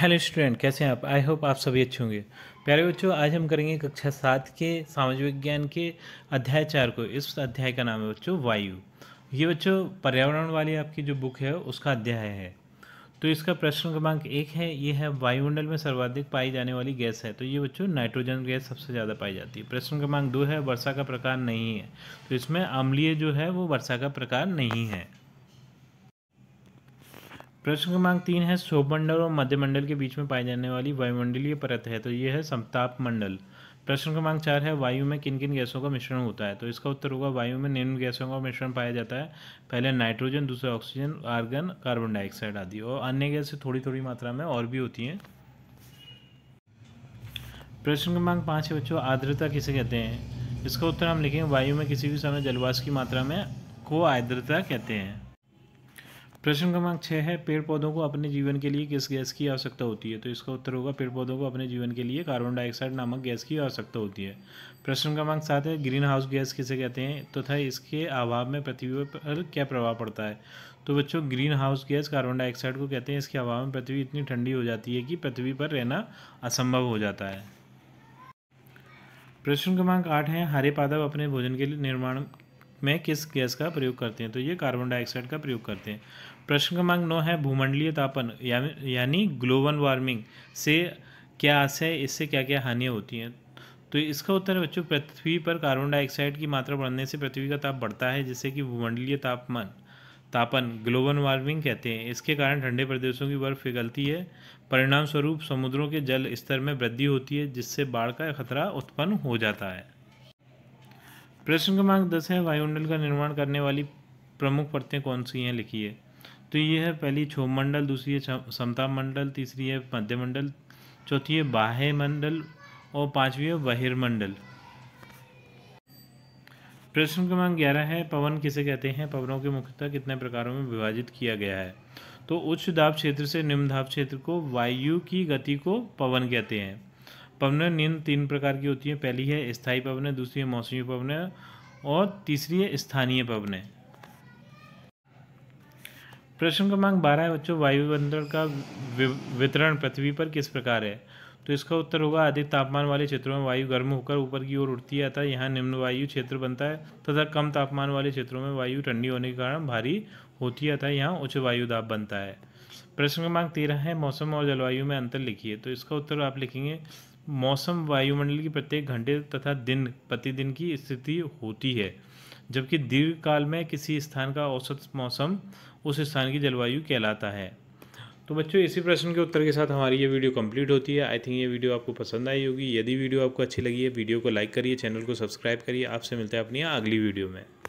Hello student कैसे हैं आप आई होप आप सभी अच्छे होंगे प्यारे बच्चों आज हम करेंगे कक्षा सात के सामाजिक विज्ञान के अध्याय चार को इस अध्याय का नाम है बच्चों वायु ये बच्चों पर्यावरण वाली आपकी जो बुक है उसका अध्याय है तो इसका प्रश्न क्रमांक एक है ये है वायुमंडल में सर्वाधिक पाई जाने वाली गैस है तो ये बच्चों नाइट्रोजन गैस सबसे ज़्यादा पाई जाती है प्रश्न क्रमांक दो है वर्षा का प्रकार नहीं है तो इसमें अम्लीय जो है वो वर्षा का प्रकार नहीं है प्रश्न क्रमांक तीन है शोभमंडल और मध्यमंडल के बीच में पाई जाने वाली वायुमंडलीय परत है तो ये है समताप मंडल प्रश्न क्रमांक चार है वायु में किन किन गैसों का मिश्रण होता है तो इसका उत्तर होगा वायु में निम्न गैसों का मिश्रण पाया जाता है पहले नाइट्रोजन दूसरा ऑक्सीजन आर्गन कार्बन डाइऑक्साइड आदि और अन्य गैसें थोड़ी थोड़ी मात्रा में और भी होती हैं प्रश्न क्रमांक पाँच है बच्चों आर्द्रता किसे कहते हैं इसका उत्तर हम लिखेंगे वायु में किसी भी समय जलवास की मात्रा में को आर्द्रता कहते हैं प्रश्न क्रमांक छः है पेड़ पौधों को अपने जीवन के लिए किस गैस की आवश्यकता होती है तो इसका उत्तर होगा पेड़ पौधों को अपने जीवन के लिए कार्बन डाइऑक्साइड नामक गैस की आवश्यकता होती है प्रश्न क्रमांक सात है ग्रीन हाउस गैस किसे कहते हैं तथा तो इसके अभाव में पृथ्वी पर क्या प्रभाव पड़ता है तो बच्चों green house gas carbon dioxide को कहते हैं इसके अभाव में पृथ्वी इतनी ठंडी हो जाती है कि पृथ्वी पर रहना असंभव हो जाता है प्रश्न क्रमांक आठ है हरे पादव अपने भोजन के निर्माण में किस गैस का प्रयोग करते हैं तो ये कार्बन डाइऑक्साइड का प्रयोग करते हैं प्रश्न क्रमांक नौ है भूमंडलीय तापन यानी ग्लोबल वार्मिंग से क्या आशय इससे क्या क्या हानियाँ होती हैं तो इसका उत्तर है बच्चों पृथ्वी पर कार्बन डाइऑक्साइड की मात्रा बढ़ने से पृथ्वी का ताप बढ़ता है जिससे कि भूमंडलीय तापमान तापन ग्लोबल वार्मिंग कहते हैं इसके कारण ठंडे प्रदेशों की बर्फ पिघलती है परिणाम स्वरूप समुद्रों के जल स्तर में वृद्धि होती है जिससे बाढ़ का खतरा उत्पन्न हो जाता है प्रश्न क्रमांक दस है वायुमंडल का निर्माण करने वाली प्रमुख परतें कौन सी हैं लिखिए है। तो ये है पहली क्षोभ मंडल दूसरी है समता मंडल तीसरी है मध्य मंडल चौथी है बाह्य मंडल और पांचवी है बहिर्मंडल प्रश्न क्रमांक ग्यारह है पवन किसे कहते हैं पवनों के मुख्यतः कितने प्रकारों में विभाजित किया गया है तो उच्च दाब क्षेत्र से निम्न दाब क्षेत्र को वायु की गति को पवन कहते हैं पवन निम्न तीन प्रकार की होती है पहली है स्थायी पवन दूसरी है मौसमी पवन और तीसरी है स्थानीय है प्रश्न क्रमांक बारह है बच्चों वायुमंडल का वितरण पृथ्वी पर किस प्रकार है तो इसका उत्तर होगा अधिक तापमान वाले क्षेत्रों में वायु गर्म होकर ऊपर की ओर उठती है अतः यहाँ निम्न वायु क्षेत्र बनता है तथा कम तापमान वाले क्षेत्रों में वायु ठंडी होने के कारण भारी होती है अतः यहाँ उच्च वायु दाब बनता है प्रश्न क्रमांक तेरह है मौसम और जलवायु में अंतर लिखिए तो इसका उत्तर आप लिखेंगे मौसम वायुमंडल की प्रत्येक घंटे तथा दिन प्रतिदिन की स्थिति होती है जबकि दीर्घकाल में किसी स्थान का औसत मौसम उस स्थान की जलवायु कहलाता है तो बच्चों इसी प्रश्न के उत्तर के साथ हमारी ये वीडियो कंप्लीट होती है आई थिंक ये वीडियो आपको पसंद आई होगी यदि वीडियो आपको अच्छी लगी है वीडियो को लाइक करिए चैनल को सब्सक्राइब करिए आपसे मिलते हैं अपनी अगली वीडियो में